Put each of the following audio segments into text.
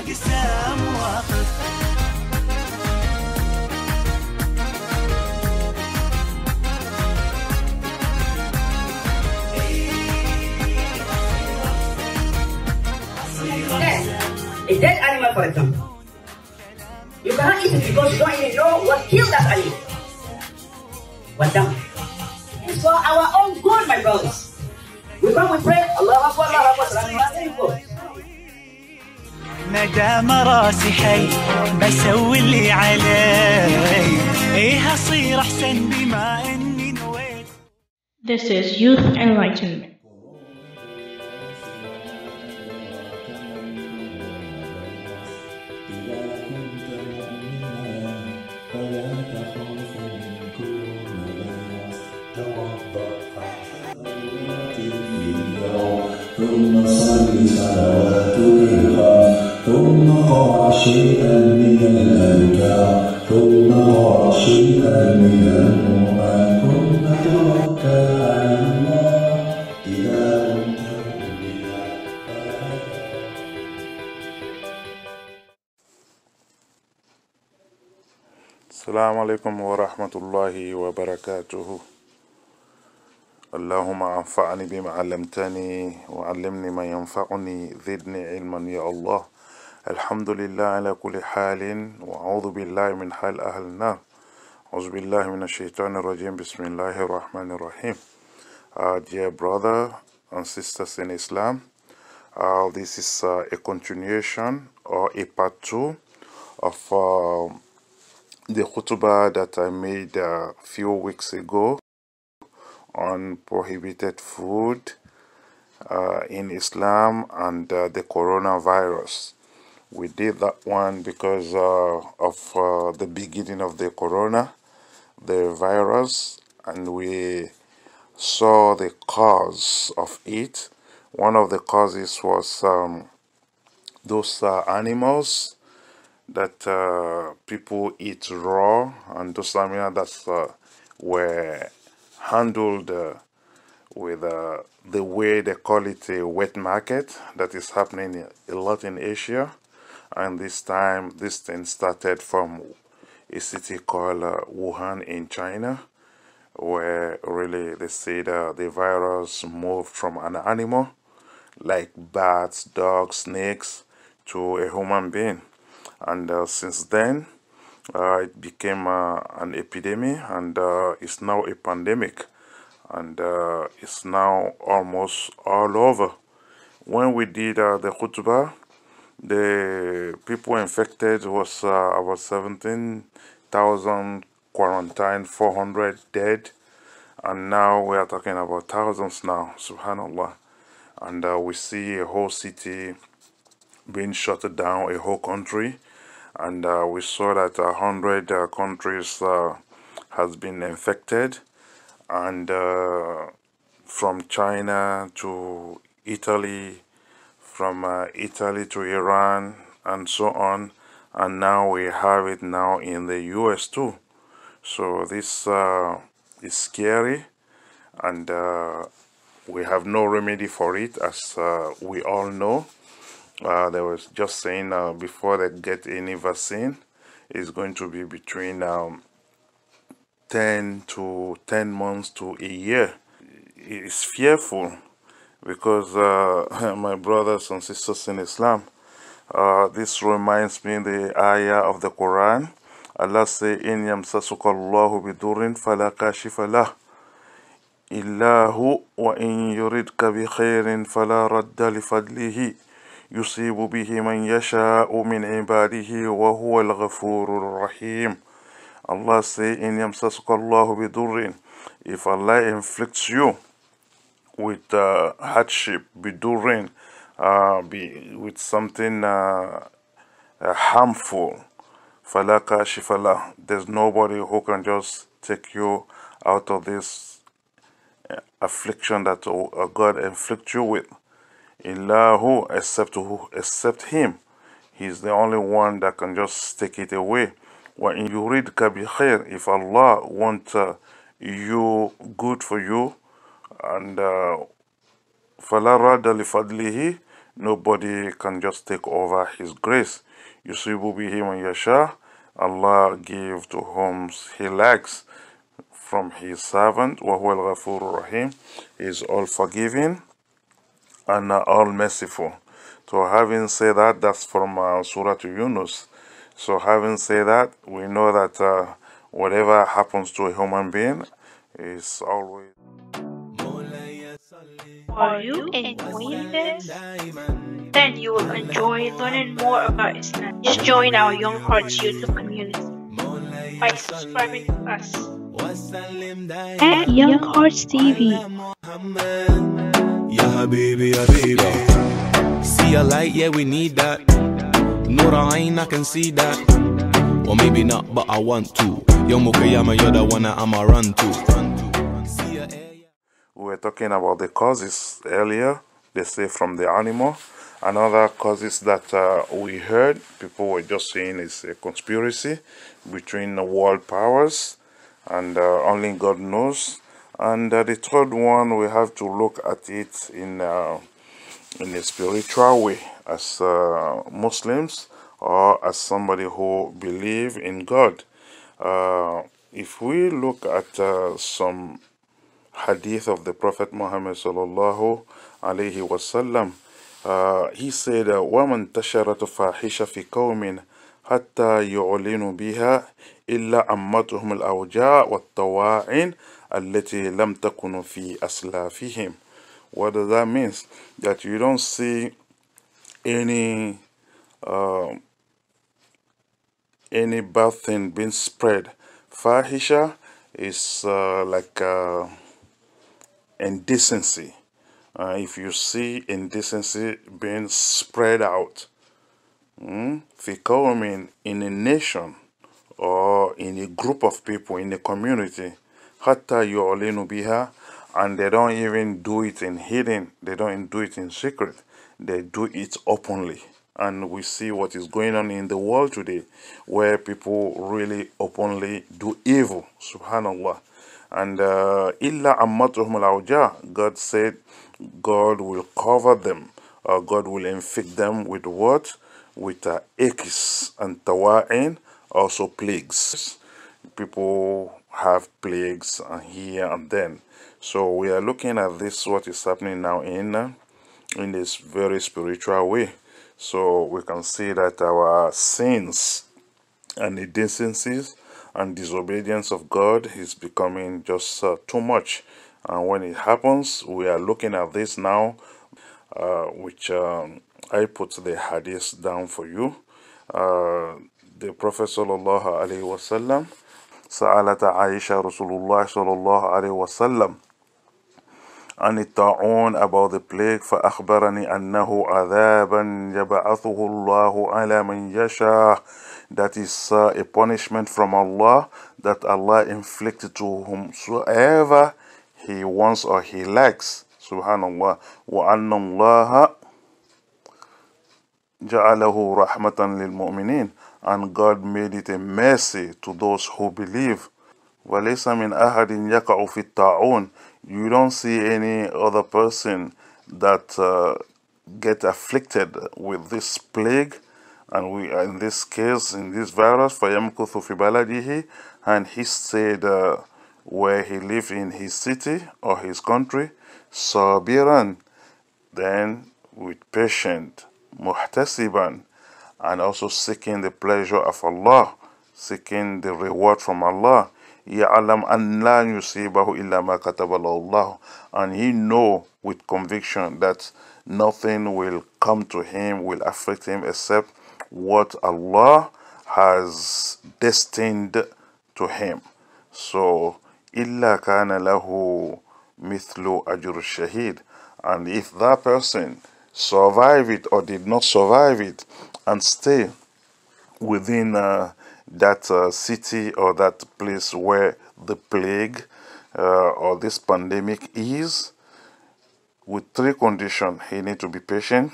وقسام واقف A dead animal, for example. You cannot eat it because you don't even know what killed that animal. What done? It's for our own good, my brothers. We come, we pray, Allah Akbar, Allah Akbar, Allah ما دام راسي حي بسوي اللي علي ايه اصير احسن بما اني نويت This is Youth Enlightenment رأى شيئا من الأذكار ثم رأى شيئا من الأمور ثم توكل على الله إذا كنت السلام عليكم ورحمة الله وبركاته اللهم انفعني بما علمتني وعلمني ما ينفعني زدني علما يا الله الحمد لله على كل حال وأعوذ بالله من حال أهل النار أعوذ بالله من الشيطان الرجيم بسم الله الرحمن الرحيم uh, Dear brother and sisters in Islam uh, This is uh, a continuation or a part 2 of uh, the khutbah that I made a uh, few weeks ago on prohibited food uh, in Islam and uh, the coronavirus we did that one because uh, of uh, the beginning of the corona the virus and we saw the cause of it one of the causes was um, those uh, animals that uh, people eat raw and those animals that uh, were handled uh, with the way they call it a wet market that is happening a lot in Asia and this time this thing started from a city called uh, Wuhan in China where really they said uh, the virus moved from an animal like bats, dogs, snakes to a human being and uh, since then uh, it became uh, an epidemic and uh, it's now a pandemic and uh, it's now almost all over when we did uh, the khutbah the people infected was uh, about 17,000 quarantined, 400 dead. And now we are talking about thousands now, subhanAllah. And uh, we see a whole city being shut down, a whole country. And uh, we saw that 100 uh, countries uh, has been infected. And uh, from China to Italy, from uh, Italy to Iran and so on and now we have it now in the US too so this uh, is scary and uh, we have no remedy for it as uh, we all know uh, they was just saying uh, before they get any vaccine is going to be between um, 10 to 10 months to a year it's fearful because uh, my brothers and sisters in Islam, uh, this reminds me the ayah of the Quran. Allah say, "In yamsasuka Allahu bidurin fala Illahu, lah wa in yuridka bi khairin fala radda li fadlihi yusibu bihi man yasha'u min ibadihi wa huwa al-ghafurur rahim." Allah say, "In yamsasuka Allahu bidurin if Allah inflicts you with uh, hardship, be doing, uh, be with something uh, uh, harmful. Falaka shifala. There's nobody who can just take you out of this uh, affliction that uh, God inflict you with. Illahu except who except Him. He's the only one that can just take it away. When you read Kabir, if Allah wants you good for you, and فَلَا uh, رَادَ Nobody can just take over His grace. يُصِيبُ بِهِ مَنْ يَشَاءُ Allah give to whom He likes from His servant. وَهُوَ الْغَفُورُ is all forgiving and all merciful. So having said that, that's from uh, Surah to Yunus. So having said that, we know that uh, whatever happens to a human being is always... Are you enjoying this? Then you will enjoy learning more about Islam. Just join our Young Hearts YouTube community by subscribing to us at Young Hearts TV. Yeah, habibi, habibi. See a light, yeah, we need that. Nur Ain, I can see that. Or maybe not, but I want to. Young Mukayama, you're the one that I'ma run to we were talking about the causes earlier they say from the animal another causes that uh, we heard people were just saying is a conspiracy between the world powers and uh, only god knows and uh, the third one we have to look at it in uh, in a spiritual way as uh, muslims or as somebody who believe in god uh, if we look at some hadith of the Prophet Muhammad sallallahu alayhi wasallam. Uh, he said, وَمَنْ تَشَرَتُ فَاحِشَ فِي قَوْمٍ حتى يُعْلِنُ بها إلا أمتهم الأوجاء والطواعن التي لم تكن في أسلافهم What does that mean? That you don't see any uh, any bad thing being spread. Fahisha is uh, like uh, indecency. Uh, if you see indecency being spread out, mm, fecoming in a nation or in a group of people in a community, hatta yu'linu and they don't even do it in hidden, they don't do it in secret, they do it openly. And we see what is going on in the world today where people really openly do evil. Subhanallah. And uh, illa ammatuhum al God said, God will cover them. Uh, God will inflict them with what? With uh, and tawa'in, also plagues. People have plagues here and then. So we are looking at this, what is happening now in, uh, in this very spiritual way. So we can see that our sins and indecencies and disobedience of God is becoming just uh, too much. And when it happens, we are looking at this now, uh, which um, I put the hadith down for you. Uh, the Prophet sallallahu alaihi wasallam, سألت عائشة رسول الله صلى الله عليه وسلم عن الطاعون about the plague فأخبرني أنه عذابا يبعثه الله على من يشاء that is uh, a punishment from Allah that Allah inflicted to whomsoever he wants or he likes subhanallah وأن الله جعله رحمة للمؤمنين and God made it a mercy to those who believe وليس من أحد يقع في الطاعون you don't see any other person that uh, get afflicted with this plague and we in this case in this virus and he said uh, where he lived in his city or his country صَابِرًا then with patient muhtasiban and also seeking the pleasure of Allah seeking the reward from Allah يعلم أن لا يصيبه إلا ما كتب الله and he know with conviction that nothing will come to him will affect him except what Allah has destined to him so إلا كان له مثل أجر الشهيد and if that person survive it or did not survive it and stay within uh, that uh, city or that place where the plague uh, or this pandemic is with three conditions he needs to be patient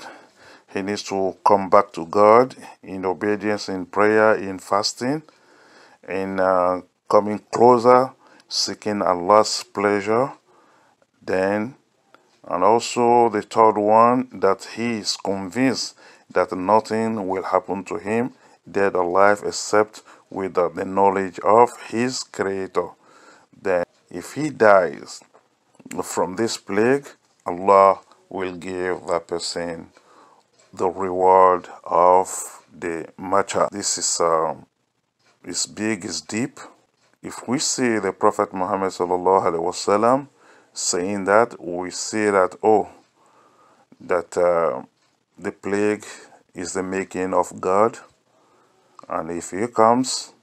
he needs to come back to god in obedience in prayer in fasting in uh, coming closer seeking allah's pleasure then and also the third one that he is convinced that nothing will happen to him dead or alive except without the knowledge of his creator that if he dies from this plague Allah will give that person the reward of the martyr. this is um, is big is deep if we see the prophet muhammad sallallahu alaihi wasallam saying that we see that oh that uh, the plague is the making of god and if he comes,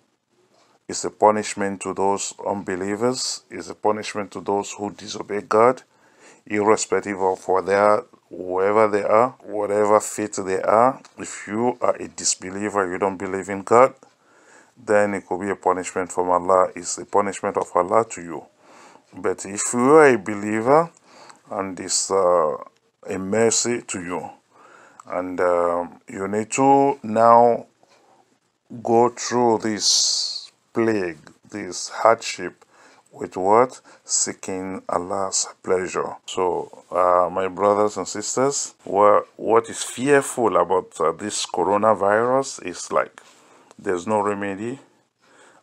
it's a punishment to those unbelievers, it's a punishment to those who disobey God, irrespective of for their whoever they are, whatever faith they are. If you are a disbeliever, you don't believe in God, then it could be a punishment from Allah. It's a punishment of Allah to you. But if you are a believer, and it's uh, a mercy to you, and uh, you need to now go through this plague, this hardship, with what? Seeking Allah's pleasure. So, uh, my brothers and sisters, what, what is fearful about uh, this coronavirus is like there's no remedy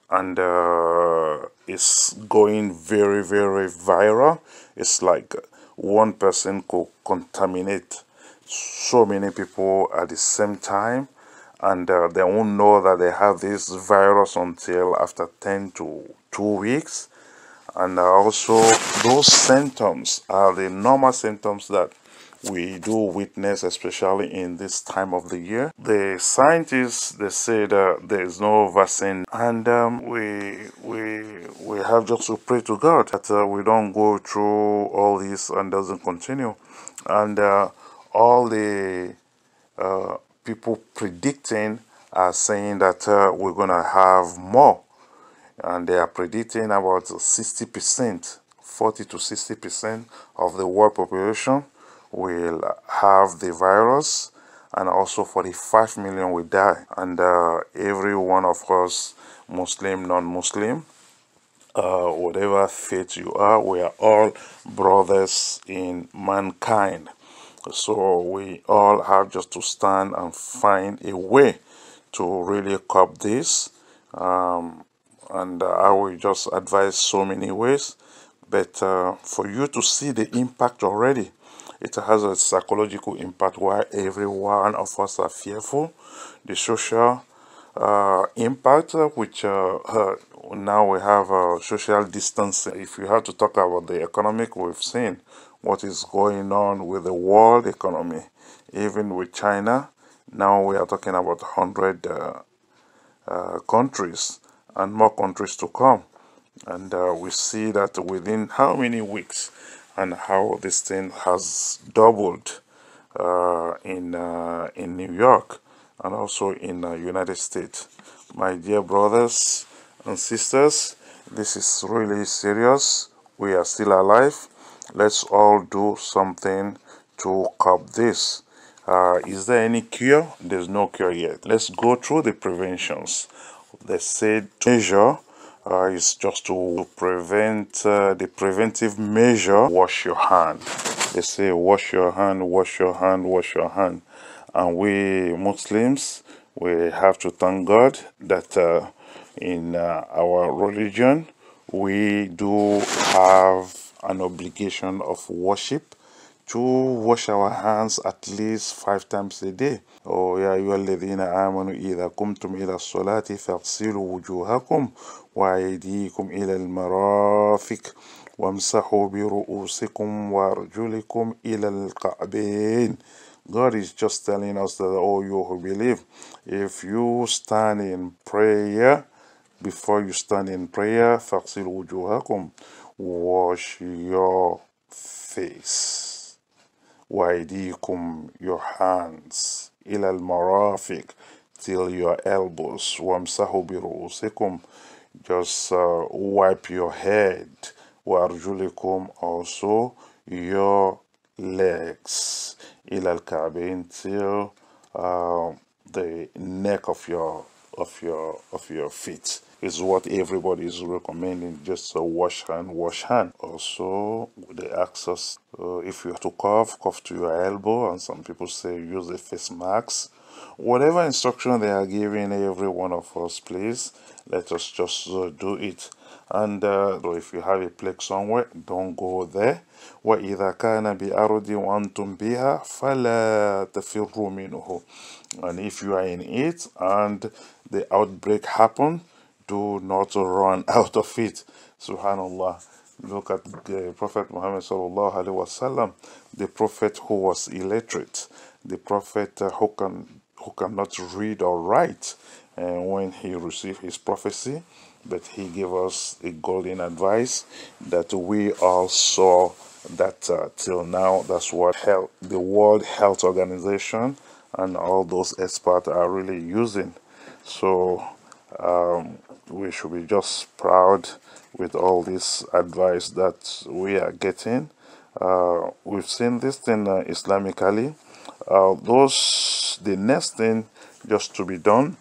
and uh, it's going very, very viral. It's like one person could contaminate so many people at the same time and uh, they won't know that they have this virus until after 10 to 2 weeks and also those symptoms are the normal symptoms that we do witness especially in this time of the year the scientists they say that there is no vaccine and um, we we we have just to pray to god that uh, we don't go through all this and doesn't continue and uh, all the uh, people predicting are saying that uh, we're going to have more. And they are predicting about 60%, 40 to 60% of the world population will have the virus and also 45 million will die. And uh, every one of us, Muslim, non-Muslim, uh, whatever faith you are, we are all brothers in mankind. So we all have just to stand and find a way to really cope this. Um, and uh, I will just advise so many ways. But uh, for you to see the impact already, it has a psychological impact where every one of us are fearful. The social uh, impact, uh, which uh, uh, now we have social distancing. If you have to talk about the economic, we've seen what is going on with the world economy, even with China. Now we are talking about 100 uh, uh, countries and more countries to come. And uh, we see that within how many weeks and how this thing has doubled uh, in, uh, in New York and also in the uh, United States. My dear brothers and sisters, this is really serious. We are still alive let's all do something to curb this uh, is there any cure there's no cure yet let's go through the preventions they said measure uh, is just to prevent uh, the preventive measure wash your hand they say wash your hand wash your hand wash your hand and we muslims we have to thank god that uh, in uh, our religion we do have an obligation of worship to wash our hands at least five times a day. Oh yeah, you are am on either. alladhina amanu idha kumtum ila salati faghsilu wujuhakum wa aydikum ila al marafik wamsahu bi ru'usikum wa arjulikum ila al-ka'bayn. God is just telling us that all oh, you who believe, if you stand in prayer, before you stand in prayer, faghsilu wujuhakum wash your face وأيديكم your hands إلى المرافق till your elbows وامسحوا برؤوسكم just uh, wipe your head وأرجلكم also your legs إلى الكعبين till uh, the neck of your of your of your feet is what everybody is recommending just uh, wash hand wash hand also the access uh, if you have to cough cough to your elbow and some people say use a face mask whatever instruction they are giving every one of us please let us just uh, do it and uh, so if you have a plague somewhere don't go there وإذا كان بأرض وأنتم بها فلا تفروا منه and if you are in it and the outbreak happened, do not run out of it. Subhanallah. Look at the Prophet Muhammad sallallahu alaihi wasallam, the prophet who was illiterate, the prophet uh, who can who cannot read or write. And uh, when he received his prophecy, but he gave us a golden advice that we all saw that uh, till now that's what health, the World Health Organization and all those experts are really using so um, we should be just proud with all this advice that we are getting. Uh, we've seen this thing uh, Islamically. Uh, those the next thing just to be done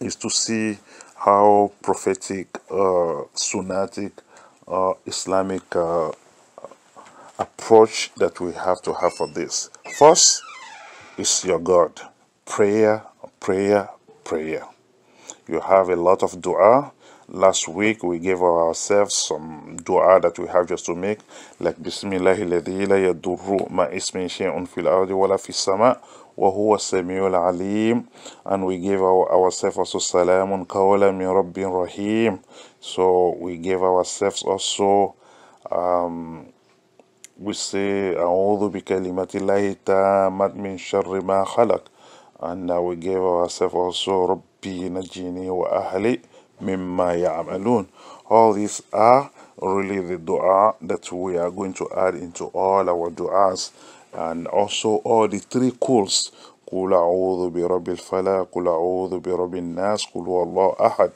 is to see how prophetic, uh, sunnatic, uh, Islamic uh, approach that we have to have for this. First is your God. Prayer, prayer, prayer. You have a lot of dua. Last week we gave ourselves some dua that we have just to make, like Bismillah la yadurru ma ismi shay'un fi sama wa huwa samiul alim. And we gave ourselves also salamun kawla min rabbi rahim. So we gave ourselves also, um, we say, A'udhu bi kalimati min sharri ma khalaq. And we gave ourselves also, Rabbi Najini wa Ahli Mimma All these are really the dua that we are going to add into all our duas and also all the three calls قل أعوذ برب الفلا قل أعوذ برب الناس قل والله أحد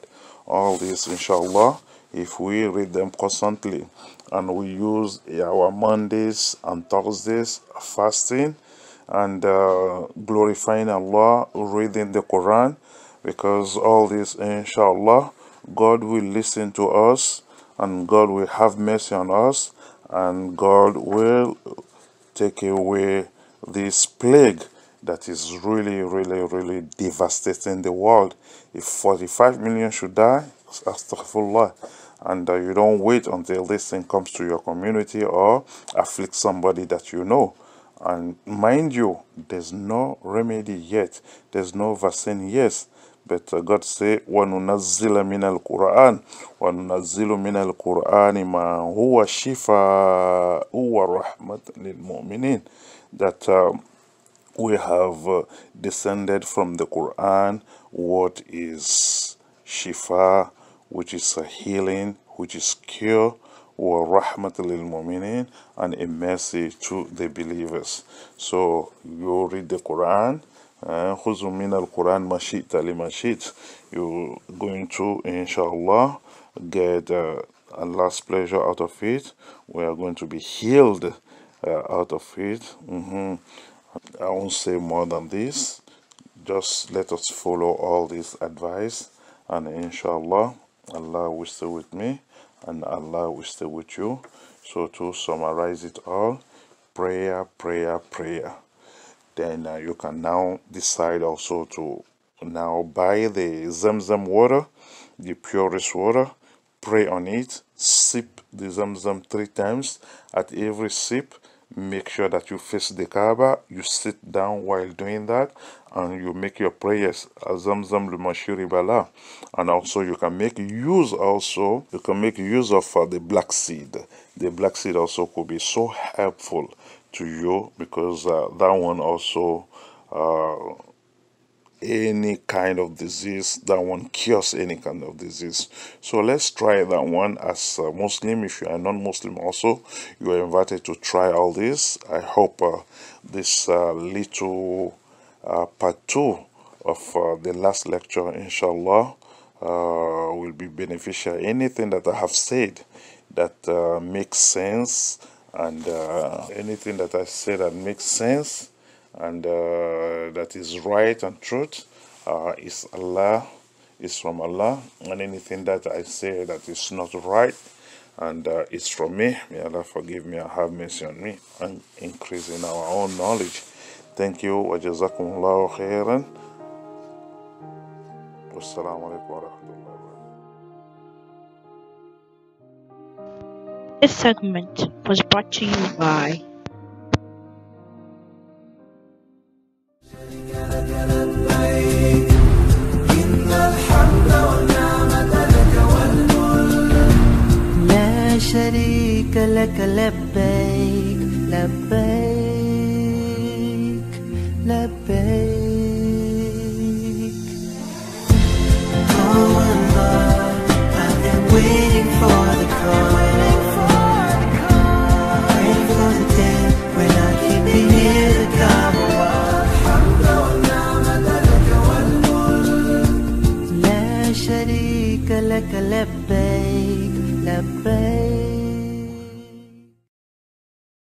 all these inshallah if we read them constantly and we use our Mondays and Thursdays fasting and uh, glorifying Allah, reading the Quran, because all this, inshallah, God will listen to us and God will have mercy on us and God will take away this plague that is really, really, really devastating the world. If 45 million should die, astaghfirullah, and uh, you don't wait until this thing comes to your community or afflict somebody that you know. And mind you, there's no remedy yet. There's no vaccine yet. But uh, God say, وَنُنَزِّلَ مِنَ الْقُرْآنِ وَنُنَزِّلُ مِنَ الْقُرْآنِ مَا هُوَ شِفَاءُ وَرَحْمَةً لِلْمُؤْمِنِينَ That uh, we have uh, descended from the Quran what is shifa, which is a healing, which is cure, لِلْمُؤْمِنِينَ and a mercy to the believers. So you read the Quran. Eh, خُذُوا مِنَ الْقُرْآنِ مَشِئْتَ لِمَشِئْتَ You're going to, inshallah, get uh, Allah's pleasure out of it. We are going to be healed uh, out of it. Mm-hmm. I won't say more than this. Just let us follow all this advice and inshallah, Allah will stay with me and Allah will stay with you. So to summarize it all, prayer, prayer, prayer. Then uh, you can now decide also to now buy the Zamzam water, the purest water, pray on it, sip the Zamzam three times at every sip make sure that you face the Kaaba, you sit down while doing that, and you make your prayers Azamzam uh, Lumashiri Bala. And also you can make use also, you can make use of uh, the black seed. The black seed also could be so helpful to you because uh, that one also uh, any kind of disease that one cures any kind of disease so let's try that one as a muslim if you are non-muslim also you are invited to try all this i hope uh, this uh, little uh, part two of uh, the last lecture inshallah uh, will be beneficial anything that i have said that uh, makes sense and anything that i say that makes sense and uh, that is right and truth uh, is Allah is from Allah and anything that I say that is not right and uh, it's from me may Allah forgive me and have mercy on me and increase in our own knowledge thank you wa jazakumullahu khairan wassalamu alaikum wa rahmatullahi this segment was brought to you by لك لبيك لبيك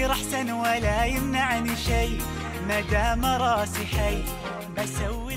يصير أحسن ولا يمنعني شي دام راسي حي بسوي